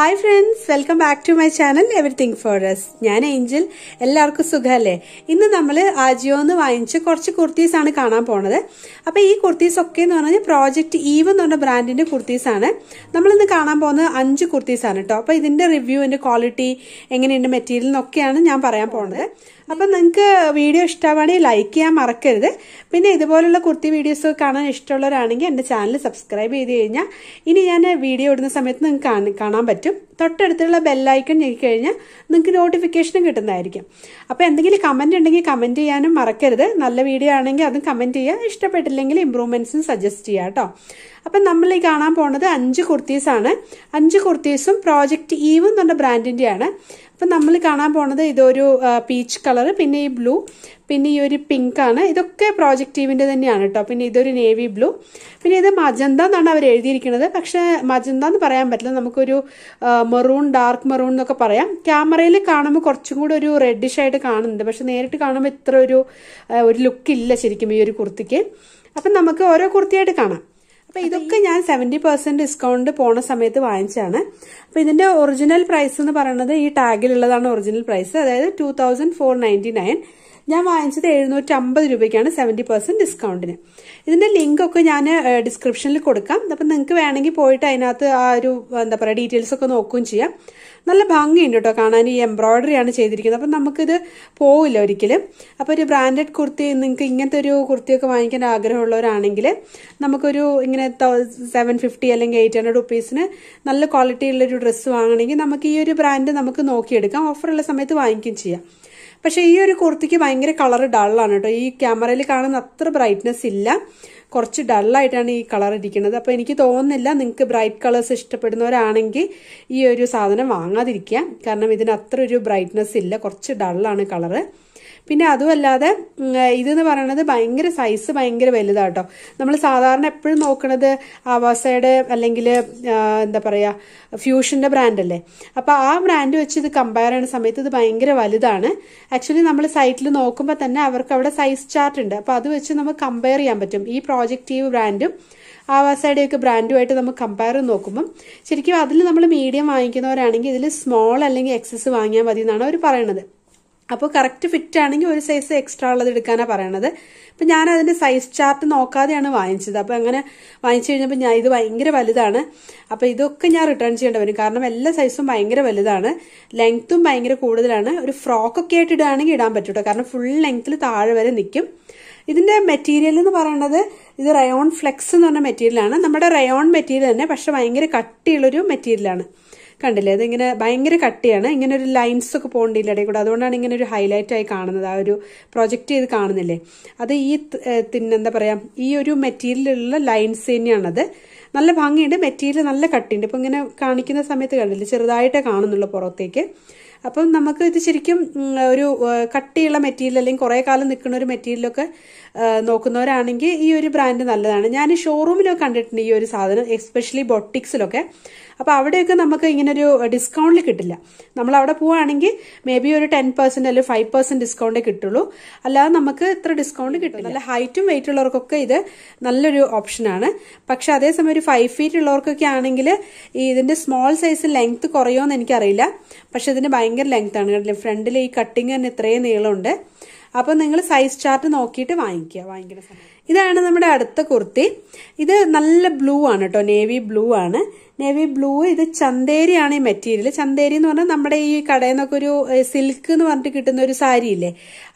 hi friends welcome back to my channel everything for S ഞാൻ Angel എല്ലാവർക്കും സുഖമല്ലേ ഇന്ന് നമ്മൾ ആജിയോ എന്ന് വാങ്ങിച്ച് കുറച്ച് കുർത്തീസ് ആണ് കാണാൻ പോണത് അപ്പോൾ ഈ കുർത്തീസ് ഒക്കെ എന്ന് പറഞ്ഞാൽ പ്രോജക്റ്റ് ഈവ് എന്ന് പറഞ്ഞ ബ്രാൻഡിന്റെ കുർത്തീസ് ആണ് നമ്മളിന്ന് കാണാൻ പോകുന്നത് അഞ്ച് കുർത്തീസ് ആണ് കേട്ടോ അപ്പോൾ ഇതിന്റെ റിവ്യൂ ക്വാളിറ്റി എങ്ങനെയുണ്ട് മെറ്റീരിയൽ എന്നൊക്കെയാണ് ഞാൻ പറയാൻ പോണത് അപ്പം നിങ്ങൾക്ക് വീഡിയോ ഇഷ്ടമാണെങ്കിൽ ലൈക്ക് ചെയ്യാൻ മറക്കരുത് പിന്നെ ഇതുപോലുള്ള കുർത്തി വീഡിയോസ് കാണാൻ ഇഷ്ടമുള്ളവരാണെങ്കിൽ എൻ്റെ ചാനൽ സബ്സ്ക്രൈബ് ചെയ്ത് കഴിഞ്ഞാൽ ഇനി ഞാൻ വീഡിയോ ഇടുന്ന സമയത്ത് നിങ്ങൾക്ക് കാണാൻ പറ്റും തൊട്ടടുത്തുള്ള ബെല്ലൈക്കൺ കഴിഞ്ഞാൽ നിങ്ങൾക്ക് നോട്ടിഫിക്കേഷനും കിട്ടുന്നതായിരിക്കും അപ്പോൾ എന്തെങ്കിലും കമൻറ്റ് ഉണ്ടെങ്കിൽ കമൻറ്റ് ചെയ്യാനും മറക്കരുത് നല്ല വീഡിയോ ആണെങ്കിൽ അതും കമൻറ്റ് ചെയ്യുക ഇഷ്ടപ്പെട്ടില്ലെങ്കിൽ ഇമ്പ്രൂവ്മെൻറ്റ്സും സജസ്റ്റ് ചെയ്യുക കേട്ടോ അപ്പം നമ്മൾ ഈ കാണാൻ പോകുന്നത് അഞ്ച് കുർത്തീസാണ് അഞ്ച് കുർത്തീസും പ്രോജക്റ്റ് ഈവ് എന്ന് പറഞ്ഞ ബ്രാൻഡിൻ്റെയാണ് അപ്പം നമ്മൾ കാണാൻ പോണത് ഇതൊരു പീച്ച് കളർ പിന്നെ ഈ ബ്ലൂ പിന്നെ ഈ ഒരു പിങ്ക് ആണ് ഇതൊക്കെ പ്രോജക്റ്റീവിൻ്റെ തന്നെയാണ് കേട്ടോ പിന്നെ ഇതൊരു നേവി ബ്ലൂ പിന്നെ ഇത് മജന്ത എന്നാണ് അവർ എഴുതിയിരിക്കുന്നത് പക്ഷേ മജന്ത എന്ന് പറയാൻ പറ്റില്ല നമുക്കൊരു മെറൂൺ ഡാർക്ക് മെറൂൺ എന്നൊക്കെ പറയാം ക്യാമറയിൽ കാണുമ്പോൾ കുറച്ചും കൂടെ ഒരു റെഡിഷ് ആയിട്ട് കാണുന്നുണ്ട് പക്ഷെ നേരിട്ട് കാണുമ്പോൾ ഇത്ര ഒരു ഒരു ലുക്കില്ല ശരിക്കും ഈ ഒരു കുർത്തിക്ക് അപ്പം നമുക്ക് ഓരോ കുർത്തിയായിട്ട് കാണാം അപ്പോൾ ഇതൊക്കെ ഞാൻ സെവന്റി പെർസെന്റ് ഡിസ്കൗണ്ട് പോണ സമയത്ത് വാങ്ങിച്ചാണ് അപ്പോൾ ഇതിന്റെ ഒറിജിനൽ പ്രൈസ് എന്ന് പറയുന്നത് ഈ ടാഗിലുള്ളതാണ് ഒറിജിനൽ പ്രൈസ് അതായത് two thousand four ninety nine ഞാൻ വാങ്ങിച്ചത് എഴുന്നൂറ്റി അമ്പത് രൂപയ്ക്കാണ് സെവൻറ്റി പെർസെൻറ്റ് ഡിസ്കൗണ്ടിന് ഇതിൻ്റെ ലിങ്കൊക്കെ ഞാൻ ഡിസ്ക്രിപ്ഷനിൽ കൊടുക്കാം അപ്പം നിങ്ങൾക്ക് വേണമെങ്കിൽ പോയിട്ട് അതിനകത്ത് ആ ഒരു എന്താ പറയുക ഡീറ്റെയിൽസ് ഒക്കെ നോക്കുകയും ചെയ്യാം നല്ല ഭംഗിയുണ്ട് കേട്ടോ കാണാൻ ഈ ആണ് ചെയ്തിരിക്കുന്നത് അപ്പം നമുക്കിത് പോവില്ല ഒരിക്കലും അപ്പോൾ ഒരു ബ്രാൻഡഡ് കുർത്തി നിങ്ങൾക്ക് ഇങ്ങനത്തെ ഒരു കുർത്തിയൊക്കെ വാങ്ങിക്കാൻ ആഗ്രഹമുള്ളവരാണെങ്കിൽ നമുക്കൊരു ഇങ്ങനെ സെവൻ ഫിഫ്റ്റി അല്ലെങ്കിൽ എയ്റ്റ് ഹൺഡ്രഡ് റുപ്പീസിന് നല്ല ക്വാളിറ്റിയുള്ളൊരു ഡ്രസ്സ് വാങ്ങണമെങ്കിൽ നമുക്ക് ഈ ഒരു ബ്രാൻഡ് നമുക്ക് നോക്കിയെടുക്കാം ഓഫറുള്ള സമയത്ത് വാങ്ങിക്കുകയും ചെയ്യാം പക്ഷേ ഈ ഒരു കുർത്തിക്ക് ഭയങ്കര കളർ ഡള്ളാണ് കേട്ടോ ഈ ക്യാമറയിൽ കാണുന്ന അത്ര ബ്രൈറ്റ്നെസ് ഇല്ല കുറച്ച് ഡള്ളായിട്ടാണ് ഈ കളർ ഇരിക്കുന്നത് അപ്പോൾ എനിക്ക് തോന്നുന്നില്ല നിങ്ങൾക്ക് ബ്രൈറ്റ് കളേഴ്സ് ഇഷ്ടപ്പെടുന്നവരാണെങ്കിൽ ഈ ഒരു സാധനം വാങ്ങാതിരിക്കുക കാരണം ഇതിന് അത്ര ഒരു ബ്രൈറ്റ്നെസ് ഇല്ല കുറച്ച് ഡള്ളാണ് കളറ് പിന്നെ അതുമല്ലാതെ ഇതെന്ന് പറയണത് ഭയങ്കര സൈസ് ഭയങ്കര വലുതാട്ടോ നമ്മൾ സാധാരണ എപ്പോഴും നോക്കണത് ആവാസയുടെ അല്ലെങ്കിൽ എന്താ പറയുക ഫ്യൂഷൻ്റെ ബ്രാൻഡല്ലേ അപ്പോൾ ആ ബ്രാൻഡ് വെച്ച് ഇത് കമ്പയർ ചെയ്യുന്ന സമയത്ത് ഇത് ഭയങ്കര വലുതാണ് ആക്ച്വലി നമ്മൾ സൈറ്റിൽ നോക്കുമ്പോൾ തന്നെ അവർക്ക് അവിടെ സൈസ് ചാർട്ട് ഉണ്ട് അപ്പോൾ അത് വെച്ച് നമുക്ക് കമ്പയർ ചെയ്യാൻ പറ്റും ഈ പ്രോജക്റ്റീവ് ബ്രാൻഡും ആവാസയുടെയൊക്കെ ബ്രാൻഡുമായിട്ട് നമ്മൾ കമ്പയർ നോക്കുമ്പം ശരിക്കും അതിൽ നമ്മൾ മീഡിയം വാങ്ങിക്കുന്നവരാണെങ്കിൽ ഇതിൽ സ്മോൾ അല്ലെങ്കിൽ എക്സസ് വാങ്ങിയാൽ മതി എന്നാണ് അവർ പറയണത് അപ്പോൾ കറക്റ്റ് ഫിറ്റ് ആണെങ്കിൽ ഒരു സൈസ് എക്സ്ട്രാ ഉള്ളത് എടുക്കാനാണ് പറയണത് അപ്പം ഞാൻ അതിൻ്റെ സൈസ് ചാർട്ട് നോക്കാതെയാണ് വാങ്ങിച്ചത് അപ്പോൾ അങ്ങനെ വാങ്ങിച്ചു കഴിഞ്ഞപ്പോൾ ഞാൻ ഇത് ഭയങ്കര വലുതാണ് അപ്പോൾ ഇതൊക്കെ ഞാൻ റിട്ടേൺ ചെയ്യേണ്ടി വരും കാരണം എല്ലാ സൈസും ഭയങ്കര വലുതാണ് ലെങ്ത്തും ഭയങ്കര കൂടുതലാണ് ഒരു ഫ്രോക്കൊക്കെ ആയിട്ട് ഇടുകയാണെങ്കിൽ ഇടാൻ പറ്റൂട്ടോ കാരണം ഫുൾ ലെങ്ത്തിൽ താഴെ വരെ നിൽക്കും ഇതിന്റെ മെറ്റീരിയൽ എന്ന് പറയുന്നത് ഇത് റയോൺ ഫ്ലെക്സ് എന്ന് പറഞ്ഞ മെറ്റീരിയലാണ് നമ്മുടെ റയോൺ മെറ്റീരിയൽ തന്നെ പക്ഷെ ഭയങ്കര കട്ടിയുള്ളൊരു മെറ്റീരിയലാണ് കണ്ടില്ലേ അതിങ്ങനെ ഭയങ്കര കട്ടിയാണ് ഇങ്ങനെ ഒരു ലൈൻസ് ഒക്കെ പോകേണ്ടില്ല ഇടയിൽ കൂടെ അതുകൊണ്ടാണ് ഇങ്ങനെ ഒരു ഹൈലൈറ്റ് ആയി കാണുന്നത് ആ ഒരു പ്രൊജക്റ്റ് ചെയ്ത് കാണുന്നില്ലേ അത് ഈ എന്താ പറയുക ഈ ഒരു മെറ്റീരിയലുള്ള ലൈൻസ് തന്നെയാണത് നല്ല ഭംഗിയുണ്ട് മെറ്റീരിയൽ നല്ല കട്ടിയുണ്ട് ഇപ്പം ഇങ്ങനെ കാണിക്കുന്ന സമയത്ത് കണ്ടില്ല ചെറുതായിട്ടേ കാണുന്നുള്ളൂ പുറത്തേക്ക് അപ്പം നമുക്ക് ഇത് ശരിക്കും ഒരു കട്ടിയുള്ള മെറ്റീരിയൽ അല്ലെങ്കിൽ കുറേ കാലം നിൽക്കുന്ന ഒരു മെറ്റീരിയലൊക്കെ നോക്കുന്നവരാണെങ്കിൽ ഈ ഒരു ബ്രാൻഡ് നല്ലതാണ് ഞാൻ ഷോറൂമിലൊക്കെ കണ്ടിട്ടുണ്ട് ഈ ഒരു സാധനം എസ്പെഷ്യലി ബൊട്ടിക്സിലൊക്കെ അപ്പോൾ അവിടെയൊക്കെ നമുക്ക് ഇങ്ങനൊരു ഡിസ്കൗണ്ടിൽ കിട്ടില്ല നമ്മൾ അവിടെ പോവുകയാണെങ്കിൽ മേ ബി ഒരു ടെൻ പെർസെൻ്റ് അല്ലെങ്കിൽ ഫൈവ് പെർസെൻറ്റ് ഡിസ്കൗണ്ടേ കിട്ടുള്ളൂ അല്ലാതെ നമുക്ക് ഇത്ര ഡിസ്കൗണ്ട് കിട്ടും നല്ല ഹൈറ്റും വെയിറ്റ് ഉള്ളവർക്കൊക്കെ ഇത് നല്ലൊരു ഓപ്ഷനാണ് പക്ഷെ അതേസമയം ഒരു ഫൈവ് ഫീറ്റ് ഉള്ളവർക്കൊക്കെ ആണെങ്കിൽ ഇതിൻ്റെ സ്മോൾ സൈസ് ലെങ്ത് കുറയുമോ എന്ന് എനിക്കറിയില്ല പക്ഷെ ഇതിന് ഭയങ്കര ഭയങ്കര ആണ് കണ്ടില്ലേ ഫ്രണ്ടിൽ ഈ കട്ടിങ് തന്നെ ഇത്രയും നീളമുണ്ട് അപ്പോൾ നിങ്ങൾ സൈസ് ചാർട്ട് നോക്കിയിട്ട് വാങ്ങിക്കുക വാങ്ങിക്കണം സമയം ഇതാണ് നമ്മുടെ അടുത്ത കുർത്തി ഇത് നല്ല ബ്ലൂ ആണ് കേട്ടോ നേവി ബ്ലൂ ആണ് നേവി ബ്ലൂ ഇത് ചന്തേരിയാണ് ഈ മെറ്റീരിയൽ ചന്തേരി എന്ന് പറഞ്ഞാൽ നമ്മുടെ ഈ കടയിൽ നിന്നൊക്കെ ഒരു സിൽക്ക് എന്ന് പറഞ്ഞിട്ട് കിട്ടുന്ന ഒരു സാരി ഇല്ലേ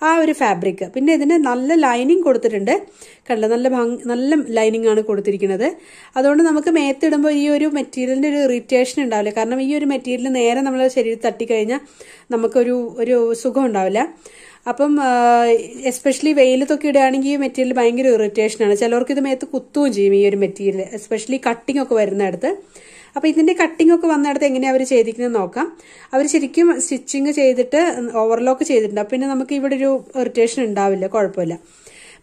ആ ഒരു ഫാബ്രിക് പിന്നെ ഇതിന് നല്ല ലൈനിങ് കൊടുത്തിട്ടുണ്ട് കണ്ടോ നല്ല നല്ല ലൈനിങ് ആണ് കൊടുത്തിരിക്കുന്നത് അതുകൊണ്ട് നമുക്ക് മേത്തിടുമ്പോൾ ഈ ഒരു മെറ്റീരിയലിൻ്റെ ഒരു ഇറിറ്റേഷൻ ഉണ്ടാവില്ല കാരണം ഈ ഒരു മെറ്റീരിയൽ നേരെ നമ്മൾ ശരീരത്തിൽ തട്ടിക്കഴിഞ്ഞാൽ നമുക്കൊരു ഒരു സുഖം ഉണ്ടാവില്ല അപ്പം എസ്പെഷ്യലി വെയിലത്തൊക്കെ ഇടുകയാണെങ്കിൽ ഈ മെറ്റീരിയൽ ഭയങ്കര ആണ് ചിലവർക്ക് ഇത് മേത്ത് കുത്തുകയും ചെയ്യും ഈ ഒരു മെറ്റീരിയൽ എസ്പെഷ്യലി കട്ടിംഗ് ഒക്കെ വരുന്നിടത്ത് അപ്പൊ ഇതിൻ്റെ കട്ടിംഗ് ഒക്കെ വന്നിടത്ത് എങ്ങനെയാണ് അവർ ചെയ്തിരിക്കുന്നത് നോക്കാം അവർ ശരിക്കും സ്റ്റിച്ചിങ് ചെയ്തിട്ട് ഓവർലോക്ക് ചെയ്തിട്ടുണ്ട് അപ്പം പിന്നെ നമുക്ക് ഇവിടെ ഒരു ഇറിറ്റേഷൻ ഉണ്ടാവില്ല കുഴപ്പമില്ല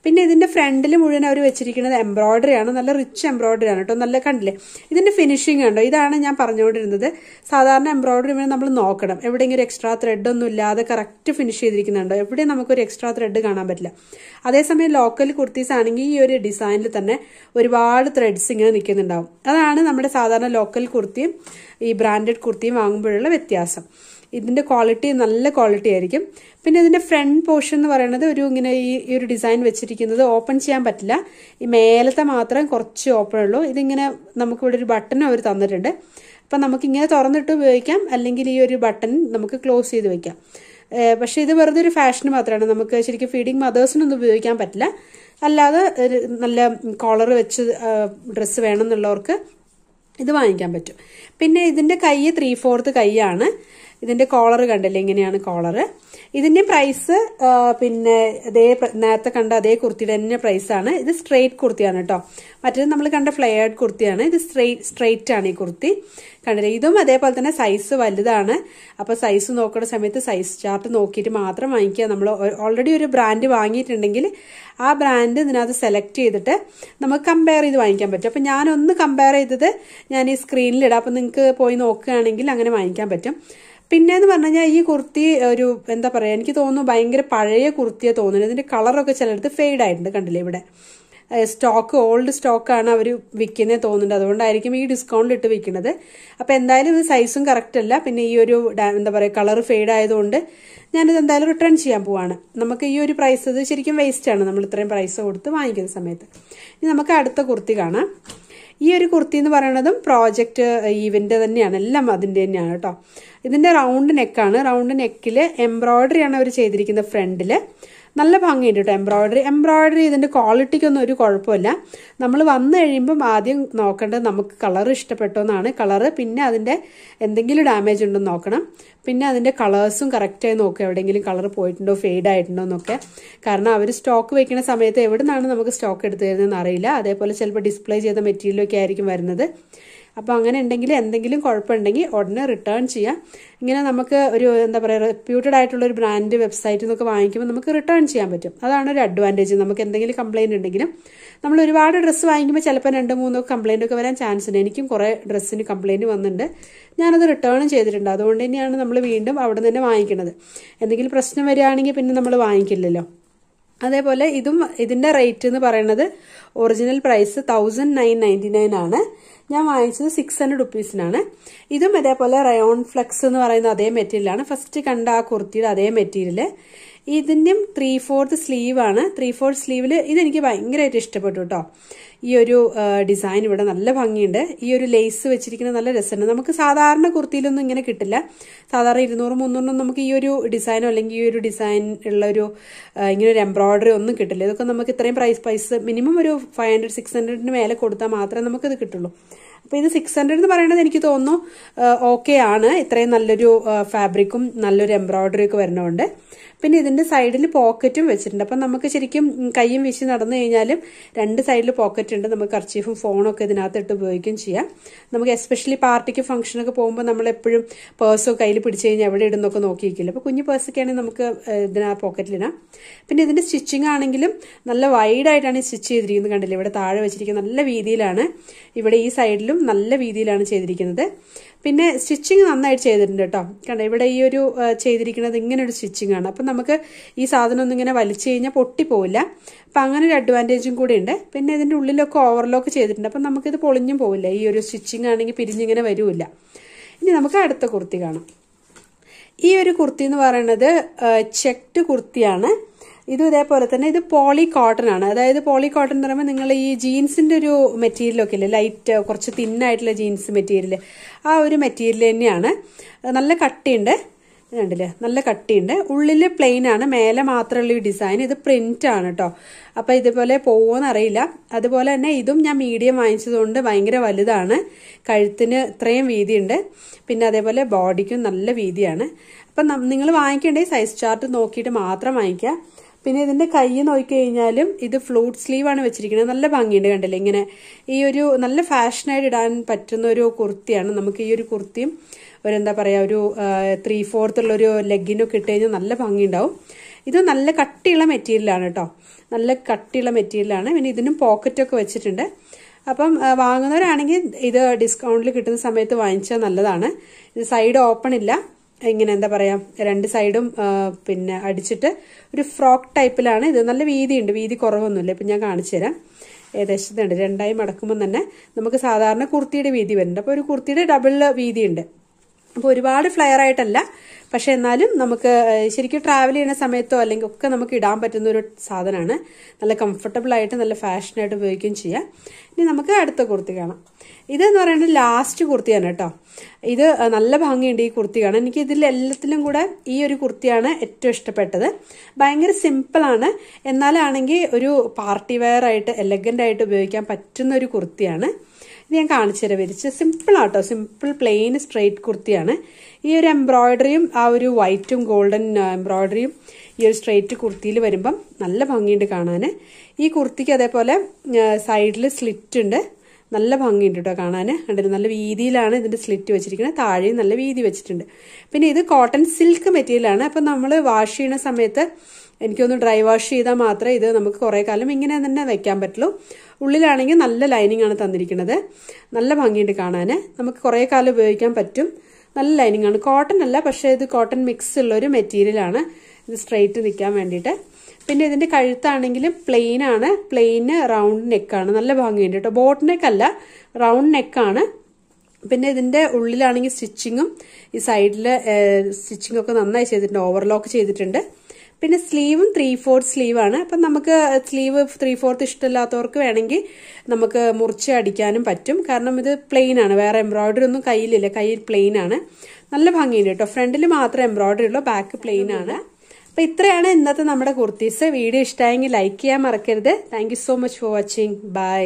പിന്നെ ഇതിന്റെ ഫ്രണ്ടിൽ മുഴുവൻ അവർ വെച്ചിരിക്കുന്നത് എംബ്രോയ്ഡറി ആണ് നല്ല റിച്ച് എംബ്രോയ്ഡറി ആണ് കേട്ടോ നല്ല കണ്ടില്ലേ ഇതിന്റെ ഫിനിഷിംഗ് ഉണ്ടോ ഇതാണ് ഞാൻ പറഞ്ഞുകൊണ്ടിരുന്നത് സാധാരണ എംബ്രോയ്ഡറി വേണം നമ്മൾ നോക്കണം എവിടെയെങ്കിലും ഒരു എക്സ്ട്രാ ത്രെഡ് ഒന്നും ഇല്ലാതെ കറക്റ്റ് ഫിനിഷ് ചെയ്തിരിക്കുന്നുണ്ടോ എവിടെയും നമുക്കൊരു എക്സ്ട്രാ ത്രെഡ് കാണാൻ പറ്റില്ല അതേസമയം ലോക്കൽ കുർത്തീസ് ആണെങ്കിൽ ഈ ഒരു ഡിസൈനിൽ തന്നെ ഒരുപാട് ത്രെഡ്സ് ഇങ്ങനെ നിൽക്കുന്നുണ്ടാവും അതാണ് നമ്മുടെ സാധാരണ ലോക്കൽ കുർത്തിയും ഈ ബ്രാൻഡഡ് കുർത്തിയും വാങ്ങുമ്പോഴുള്ള വ്യത്യാസം ഇതിൻ്റെ ക്വാളിറ്റി നല്ല ക്വാളിറ്റി ആയിരിക്കും പിന്നെ ഇതിൻ്റെ ഫ്രണ്ട് പോർഷൻ എന്ന് പറയുന്നത് ഒരു ഇങ്ങനെ ഈ ഒരു ഡിസൈൻ വെച്ചിരിക്കുന്നത് ഓപ്പൺ ചെയ്യാൻ പറ്റില്ല ഈ മേലത്തെ മാത്രം കുറച്ച് ഓപ്പൺ ഉള്ളൂ ഇതിങ്ങനെ നമുക്കിവിടെ ഒരു ബട്ടൺ അവർ തന്നിട്ടുണ്ട് അപ്പം നമുക്കിങ്ങനെ തുറന്നിട്ട് ഉപയോഗിക്കാം അല്ലെങ്കിൽ ഈ ഒരു ബട്ടൺ നമുക്ക് ക്ലോസ് ചെയ്ത് വെക്കാം പക്ഷേ ഇത് വെറുതെ ഒരു ഫാഷന് മാത്രമാണ് നമുക്ക് ശരിക്കും ഫീഡിങ് മദേഴ്സിനൊന്നും ഉപയോഗിക്കാൻ പറ്റില്ല അല്ലാതെ ഒരു നല്ല കോളർ വെച്ച് ഡ്രസ്സ് വേണം എന്നുള്ളവർക്ക് ഇത് വാങ്ങിക്കാൻ പറ്റും പിന്നെ ഇതിൻ്റെ കൈ ത്രീ ഫോർത്ത് കൈയാണ് ഇതിന്റെ കോളർ കണ്ടില്ലേ ഇങ്ങനെയാണ് കോളർ ഇതിന്റെ പ്രൈസ് പിന്നെ അതേ നേരത്തെ കണ്ട അതേ കുർത്തിയുടെ തന്നെ പ്രൈസാണ് ഇത് സ്ട്രെയിറ്റ് കുർത്തിയാണ് കേട്ടോ മറ്റേത് നമ്മൾ കണ്ട ഫ്ലെയർഡ് കുർത്തിയാണ് ഇത് സ്ട്രെയിറ്റ് സ്ട്രെയിറ്റ് ആണ് ഈ കുർത്തി കണ്ടില്ലേ ഇതും അതേപോലെ തന്നെ സൈസ് വലുതാണ് അപ്പോൾ സൈസ് നോക്കുന്ന സമയത്ത് സൈസ് ചാർട്ട് നോക്കിയിട്ട് മാത്രം വാങ്ങിക്കുക നമ്മൾ ഓൾറെഡി ഒരു ബ്രാൻഡ് വാങ്ങിയിട്ടുണ്ടെങ്കിൽ ആ ബ്രാൻഡ് ഇതിനകത്ത് സെലക്ട് ചെയ്തിട്ട് നമുക്ക് കമ്പയർ ചെയ്ത് വാങ്ങിക്കാൻ പറ്റും അപ്പോൾ ഞാനൊന്ന് കമ്പയർ ചെയ്തത് ഞാൻ ഈ സ്ക്രീനിലിടാം അപ്പോൾ നിങ്ങൾക്ക് പോയി നോക്കുകയാണെങ്കിൽ അങ്ങനെ വാങ്ങിക്കാൻ പറ്റും പിന്നെന്ന് പറഞ്ഞു കഴിഞ്ഞാൽ ഈ കുർത്തി ഒരു എന്താ പറയുക എനിക്ക് തോന്നുന്നു ഭയങ്കര പഴയ കുർത്തിയെ തോന്നുന്നു ഇതിൻ്റെ കളറൊക്കെ ചിലടത്ത് ഫെയ്ഡ് ആയിട്ടുണ്ട് കണ്ടില്ലേ ഇവിടെ സ്റ്റോക്ക് ഓൾഡ് സ്റ്റോക്കാണ് അവർ വിൽക്കുന്നത് തോന്നുന്നുണ്ട് അതുകൊണ്ടായിരിക്കും ഈ ഡിസ്കൗണ്ട് ഇട്ട് വിൽക്കുന്നത് അപ്പോൾ എന്തായാലും ഇത് സൈസും കറക്റ്റ് അല്ല പിന്നെ ഈ ഒരു എന്താ പറയുക കളർ ഫെയ്ഡ് ആയതുകൊണ്ട് ഞാനിത് എന്തായാലും റിട്ടേൺ ചെയ്യാൻ പോവാണ് നമുക്ക് ഈ ഒരു പ്രൈസ് ഇത് ശരിക്കും ആണ് നമ്മൾ ഇത്രയും പ്രൈസ് കൊടുത്ത് വാങ്ങിക്കുന്ന സമയത്ത് ഇനി നമുക്ക് അടുത്ത കുർത്തി കാണാം ഈ ഒരു കുർത്തി എന്ന് പറയുന്നതും പ്രോജക്റ്റ് ഈവൻ്റെ തന്നെയാണ് എല്ലാം അതിൻ്റെ തന്നെയാണ് കേട്ടോ ഇതിൻ്റെ റൗണ്ട് നെക്കാണ് റൗണ്ട് നെക്കിൽ എംബ്രോയ്ഡറി ആണ് അവർ ചെയ്തിരിക്കുന്നത് ഫ്രണ്ടിൽ നല്ല ഭംഗിയുണ്ട് കേട്ടോ എംബ്രോയ്ഡറി എംബ്രോയ്ഡറി ഇതിൻ്റെ ക്വാളിറ്റിക്കൊന്നും ഒരു കുഴപ്പമില്ല നമ്മൾ വന്നു കഴിയുമ്പം ആദ്യം നോക്കേണ്ടത് നമുക്ക് കളർ ഇഷ്ടപ്പെട്ടോ എന്നാണ് കളറ് പിന്നെ അതിൻ്റെ എന്തെങ്കിലും ഡാമേജ് ഉണ്ടോ നോക്കണം പിന്നെ അതിൻ്റെ കളേഴ്സും കറക്റ്റായി നോക്കുക എവിടെയെങ്കിലും കളർ പോയിട്ടുണ്ടോ ഫെയ്ഡ് ആയിട്ടുണ്ടോ എന്നൊക്കെ കാരണം അവർ സ്റ്റോക്ക് വെക്കുന്ന സമയത്ത് എവിടെ നിന്നാണ് നമുക്ക് സ്റ്റോക്ക് എടുത്തു തരുന്നതെന്ന് അറിയില്ല അതേപോലെ ചിലപ്പോൾ ഡിസ്പ്ലേ ചെയ്ത മെറ്റീരിയലൊക്കെ ആയിരിക്കും വരുന്നത് അപ്പോൾ അങ്ങനെ ഉണ്ടെങ്കിൽ എന്തെങ്കിലും കുഴപ്പമുണ്ടെങ്കിൽ ഉടനെ റിട്ടേൺ ചെയ്യാം ഇങ്ങനെ നമുക്ക് ഒരു എന്താ പറയുക റെപ്യൂട്ടഡ് ആയിട്ടുള്ള ഒരു ബ്രാൻഡ് വെബ്സൈറ്റിൽ നിന്നൊക്കെ വാങ്ങിക്കുമ്പോൾ നമുക്ക് റിട്ടേൺ ചെയ്യാൻ പറ്റും അതാണ് ഒരു അഡ്വാൻറ്റേജ് നമുക്ക് എന്തെങ്കിലും കംപ്ലയിൻ്റ് ഉണ്ടെങ്കിലും നമ്മൾ ഒരുപാട് ഡ്രസ്സ് വാങ്ങിക്കുമ്പോൾ ചിലപ്പോൾ രണ്ട് മൂന്നോ കംപ്ലയിൻ്റ് ഒക്കെ വരാൻ ചാൻസ് ഉണ്ട് എനിക്കും കുറേ ഡ്രസ്സിന് കംപ്ലയിൻറ്റ് വന്നിട്ടുണ്ട് ഞാനത് റിട്ടേണും ചെയ്തിട്ടുണ്ട് അതുകൊണ്ട് തന്നെയാണ് നമ്മൾ വീണ്ടും അവിടെ തന്നെ വാങ്ങിക്കുന്നത് എന്തെങ്കിലും പ്രശ്നം വരികയാണെങ്കിൽ പിന്നെ നമ്മൾ വാങ്ങിക്കില്ലല്ലോ അതേപോലെ ഇതും ഇതിൻ്റെ റേറ്റ് എന്ന് പറയുന്നത് original price thousand nine ninety nine ആണ് ഞാൻ വാങ്ങിച്ചത് സിക്സ് ഹൺഡ്രഡ് റുപ്പീസിനാണ് ഇതും അതേപോലെ റയോൺ ഫ്ലെക്സ് എന്ന് പറയുന്ന അതേ മെറ്റീരിയലാണ് ഫസ്റ്റ് കണ്ട ആ കുർത്തിയുടെ അതേ മെറ്റീരിയൽ ഇതിൻ്റെയും ത്രീ ഫോർത്ത് സ്ലീവാണ് ത്രീ ഫോർത്ത് സ്ലീവിൽ ഇതെനിക്ക് ഭയങ്കരമായിട്ട് ഇഷ്ടപ്പെട്ടു കേട്ടോ ഈ ഒരു ഡിസൈൻ ഇവിടെ നല്ല ഭംഗിയുണ്ട് ഈ ഒരു ലേസ് വെച്ചിരിക്കുന്ന നല്ല രസമുണ്ട് നമുക്ക് സാധാരണ കുർത്തിയിലൊന്നും ഇങ്ങനെ കിട്ടില്ല സാധാരണ ഇരുന്നൂറും മുന്നൂറിനും നമുക്ക് ഈ ഒരു ഡിസൈനോ അല്ലെങ്കിൽ ഈ ഒരു ഡിസൈൻ ഉള്ള ഒരു ഇങ്ങനെ ഒരു എംബ്രോയിഡറി ഒന്നും കിട്ടില്ല ഇതൊക്കെ നമുക്ക് ഇത്രയും പ്രൈസ് പൈസ മിനിമം ഒരു ഫൈവ് ഹൺഡ്രഡ് സിക്സ് ഹൺഡ്രഡിന് മേലെ കൊടുത്താൽ മാത്രമേ നമുക്കിത് കിട്ടുള്ളൂ അപ്പോൾ ഇത് സിക്സ് ഹൺഡ്രഡ് എന്ന് പറയുന്നത് എനിക്ക് തോന്നുന്നു ഓക്കെ ആണ് ഇത്രയും നല്ലൊരു ഫാബ്രിക്കും നല്ലൊരു എംബ്രോയ്ഡറി ഒക്കെ വരണമുണ്ട് പിന്നെ ഇതിൻ്റെ സൈഡിൽ പോക്കറ്റും വെച്ചിട്ടുണ്ട് അപ്പം നമുക്ക് ശരിക്കും കൈയും വീശി നടന്നു കഴിഞ്ഞാലും രണ്ട് സൈഡിൽ പോക്കറ്റ് ഉണ്ട് നമുക്ക് കർച്ചീഫും ഫോണൊക്കെ ഇതിനകത്തിട്ട് ഉപയോഗിക്കുകയും ചെയ്യാം നമുക്ക് എസ്പെഷ്യലി പാർട്ടിക്ക് ഫംഗ്ഷനൊക്കെ പോകുമ്പോൾ നമ്മൾ എപ്പോഴും പേഴ്സോ കയ്യിൽ പിടിച്ചു കഴിഞ്ഞാൽ എവിടെ ഇടുന്നൊക്കെ നോക്കിയിരിക്കില്ല അപ്പോൾ കുഞ്ഞു പേഴ്സൊക്കെ ആണെങ്കിൽ നമുക്ക് ഇതിനാ പോക്കറ്റിലിടാം പിന്നെ ഇതിൻ്റെ സ്റ്റിച്ചിങ് ആണെങ്കിലും നല്ല വൈഡായിട്ടാണ് സ്റ്റിച്ച് ചെയ്തിരിക്കുന്നത് കണ്ടില്ലേ ഇവിടെ താഴെ വെച്ചിരിക്കുന്നത് നല്ല വീതിയിലാണ് ഇവിടെ ഈ സൈഡിലും നല്ല രീതിയിലാണ് ചെയ്തിരിക്കുന്നത് പിന്നെ സ്റ്റിച്ചിങ് നന്നായിട്ട് ചെയ്തിട്ടുണ്ട് കേട്ടോ കണ്ടോ ഇവിടെ ഈ ഒരു ചെയ്തിരിക്കുന്നത് ഇങ്ങനെ ഒരു സ്റ്റിച്ചിങ് ആണ് അപ്പം നമുക്ക് ഈ സാധനം ഒന്നും ഇങ്ങനെ വലിച്ചു കഴിഞ്ഞാൽ പൊട്ടിപ്പോവില്ല അപ്പം അങ്ങനെ ഒരു അഡ്വാൻറ്റേജും കൂടി ഉണ്ട് പിന്നെ ഇതിൻ്റെ ഉള്ളിലൊക്കെ ഓവർലോക്ക് ചെയ്തിട്ടുണ്ട് അപ്പം നമുക്കിത് പൊളിഞ്ഞും പോവില്ല ഈ ഒരു സ്റ്റിച്ചിങ് ആണെങ്കിൽ പിരിഞ്ഞിങ്ങനെ വരുമില്ല ഇനി നമുക്ക് അടുത്ത കുർത്തി കാണാം ഈ ഒരു കുർത്തി എന്ന് പറയുന്നത് ചെക്ട് കുർത്തിയാണ് ഇതും ഇതേപോലെ തന്നെ ഇത് പോളി കോട്ടൺ ആണ് അതായത് പോളി കോട്ടൺ എന്ന് പറയുമ്പോൾ നിങ്ങൾ ഈ ജീൻസിന്റെ ഒരു മെറ്റീരിയലൊക്കെ ഇല്ലേ ലൈറ്റ് കുറച്ച് തിന്നായിട്ടുള്ള ജീൻസ് മെറ്റീരിയൽ ആ ഒരു മെറ്റീരിയൽ തന്നെയാണ് നല്ല കട്ടിയുണ്ട് കണ്ടില്ലേ നല്ല കട്ടിയുണ്ട് ഉള്ളിൽ പ്ലെയിൻ ആണ് മേലെ മാത്രമുള്ള ഈ ഡിസൈൻ ഇത് പ്രിന്റ് ആണ് കേട്ടോ അപ്പം ഇതുപോലെ അറിയില്ല അതുപോലെ തന്നെ ഇതും ഞാൻ മീഡിയം വാങ്ങിച്ചതുകൊണ്ട് ഭയങ്കര വലുതാണ് കഴുത്തിന് ഇത്രയും വീതിയുണ്ട് പിന്നെ അതേപോലെ ബോഡിക്കും നല്ല വീതിയാണ് അപ്പം നിങ്ങൾ വാങ്ങിക്കേണ്ട സൈസ് ചാർട്ട് നോക്കിയിട്ട് മാത്രം വാങ്ങിക്കുക പിന്നെ ഇതിന്റെ കൈ നോക്കി കഴിഞ്ഞാലും ഇത് ഫ്ലൂട്ട് സ്ലീവ് ആണ് വെച്ചിരിക്കുന്നത് നല്ല ഭംഗിയുണ്ട് കണ്ടില്ലേ ഇങ്ങനെ ഈ ഒരു നല്ല ഫാഷനായിട്ട് ഇടാൻ പറ്റുന്ന ഒരു കുർത്തിയാണ് നമുക്ക് ഈ ഒരു കുർത്തിയും ഒരു എന്താ പറയുക ഒരു ത്രീ ഫോർത്തുള്ളൊരു ലെഗിനൊക്കെ ഇട്ട് കഴിഞ്ഞാൽ നല്ല ഭംഗിയുണ്ടാവും ഇത് നല്ല കട്ടിയുള്ള മെറ്റീരിയലാണ് കേട്ടോ നല്ല കട്ടിയുള്ള മെറ്റീരിയലാണ് പിന്നെ ഇതിനും പോക്കറ്റൊക്കെ വെച്ചിട്ടുണ്ട് അപ്പം വാങ്ങുന്നവരാണെങ്കിൽ ഇത് ഡിസ്കൗണ്ടിൽ കിട്ടുന്ന സമയത്ത് വാങ്ങിച്ചാൽ നല്ലതാണ് ഇത് സൈഡ് ഓപ്പൺ ഇല്ല ഇങ്ങനെ എന്താ പറയാ രണ്ട് സൈഡും പിന്നെ അടിച്ചിട്ട് ഒരു ഫ്രോക്ക് ടൈപ്പിലാണ് ഇത് നല്ല വീതിയുണ്ട് വീതി കുറവൊന്നുമില്ല ഇപ്പം ഞാൻ കാണിച്ചു തരാം ഏകദേശം ഉണ്ട് രണ്ടായി മടക്കുമ്പോൾ തന്നെ നമുക്ക് സാധാരണ കുർത്തിയുടെ വീതി വരുന്നുണ്ട് അപ്പോൾ ഒരു കുർത്തിയുടെ ഡബിൾ വീതിയുണ്ട് അപ്പോൾ ഒരുപാട് ഫ്ലെയർ ആയിട്ടല്ല പക്ഷെ എന്നാലും നമുക്ക് ശരിക്കും ട്രാവൽ ചെയ്യുന്ന സമയത്തോ അല്ലെങ്കിൽ ഒക്കെ നമുക്ക് ഇടാൻ പറ്റുന്ന ഒരു സാധനമാണ് നല്ല കംഫർട്ടബിൾ ആയിട്ട് നല്ല ഫാഷനായിട്ട് ഉപയോഗിക്കുകയും ചെയ്യാം ഇനി നമുക്ക് അടുത്ത കുർത്തി കാണാം ഇതെന്ന് പറയുന്നത് ലാസ്റ്റ് കുർത്തിയാണ് കേട്ടോ ഇത് നല്ല ഭംഗിയുണ്ട് ഈ കുർത്തി കാണാൻ എനിക്ക് ഇതിൽ എല്ലാത്തിലും കൂടെ ഈ ഒരു കുർത്തിയാണ് ഏറ്റവും ഇഷ്ടപ്പെട്ടത് ഭയങ്കര സിമ്പിളാണ് എന്നാലാണെങ്കിൽ ഒരു പാർട്ടി വെയർ ആയിട്ട് എലഗൻ്റ് ആയിട്ട് ഉപയോഗിക്കാൻ പറ്റുന്ന ഒരു കുർത്തിയാണ് ഞാൻ കാണിച്ചു തരാം വിരിച്ച് സിമ്പിൾ ആട്ടോ സിമ്പിൾ പ്ലെയിൻ സ്ട്രെയിറ്റ് കുർത്തിയാണ് ഈ ഒരു എംബ്രോയ്ഡറിയും ആ ഒരു വൈറ്റും ഗോൾഡൻ എംബ്രോയ്ഡറിയും ഈ ഒരു സ്ട്രെയിറ്റ് കുർത്തിയിൽ വരുമ്പം നല്ല ഭംഗിയുണ്ട് കാണാൻ ഈ കുർത്തിക്ക് അതേപോലെ സൈഡിൽ സ്ലിറ്റ് ഉണ്ട് നല്ല ഭംഗിയുണ്ട് കേട്ടോ കാണാൻ കണ്ടിരുന്നു നല്ല വീതിയിലാണ് ഇതിൻ്റെ സ്ലിറ്റ് വെച്ചിരിക്കുന്നത് താഴെയും നല്ല വീതി വെച്ചിട്ടുണ്ട് പിന്നെ ഇത് കോട്ടൺ സിൽക്ക് മെറ്റീരിയലാണ് അപ്പം നമ്മൾ വാഷ് ചെയ്യുന്ന സമയത്ത് എനിക്കൊന്ന് ഡ്രൈ വാഷ് ചെയ്താൽ മാത്രമേ ഇത് നമുക്ക് കുറേ കാലം ഇങ്ങനെ തന്നെ വയ്ക്കാൻ പറ്റുള്ളൂ ഉള്ളിലാണെങ്കിൽ നല്ല ലൈനിങ് ആണ് തന്നിരിക്കുന്നത് നല്ല ഭംഗിയുണ്ട് കാണാൻ നമുക്ക് കുറേ കാലം ഉപയോഗിക്കാൻ പറ്റും നല്ല ലൈനിങ് ആണ് കോട്ടൺ അല്ല പക്ഷേ ഇത് കോട്ടൺ മിക്സ് ഉള്ള ഒരു മെറ്റീരിയലാണ് ഇത് സ്ട്രെയിറ്റ് നിൽക്കാൻ വേണ്ടിയിട്ട് പിന്നെ ഇതിൻ്റെ കഴുത്താണെങ്കിലും പ്ലെയിൻ ആണ് പ്ലെയിന് റൗണ്ട് നെക്കാണ് നല്ല ഭംഗിയുണ്ട് കേട്ടോ ബോട്ട് നെക്ക് അല്ല റൗണ്ട് നെക്കാണ് പിന്നെ ഇതിന്റെ ഉള്ളിലാണെങ്കിൽ സ്റ്റിച്ചിങ്ങും ഈ സ്റ്റിച്ചിങ് ഒക്കെ നന്നായി ചെയ്തിട്ടുണ്ട് ഓവർലോക്ക് ചെയ്തിട്ടുണ്ട് പിന്നെ സ്ലീവും ത്രീ ഫോർത്ത് സ്ലീവാണ് അപ്പം നമുക്ക് സ്ലീവ് ത്രീ ഫോർത്ത് ഇഷ്ടമില്ലാത്തവർക്ക് വേണമെങ്കിൽ നമുക്ക് മുറിച്ച് അടിക്കാനും പറ്റും കാരണം ഇത് പ്ലെയിൻ ആണ് വേറെ എംബ്രോയ്ഡറി ഒന്നും കയ്യിലില്ല കയ്യിൽ പ്ലെയിൻ ആണ് നല്ല ഭംഗിയുണ്ട് കേട്ടോ ഫ്രണ്ടിൽ മാത്രം എംബ്രോയ്ഡറി ഉള്ളൂ ബാക്ക് പ്ലെയിൻ ആണ് അപ്പൊ ഇത്രയാണ് ഇന്നത്തെ നമ്മുടെ കുർത്തീസ് വീഡിയോ ഇഷ്ടമായെങ്കിൽ ലൈക്ക് ചെയ്യാൻ മറക്കരുത് thank so much for watching by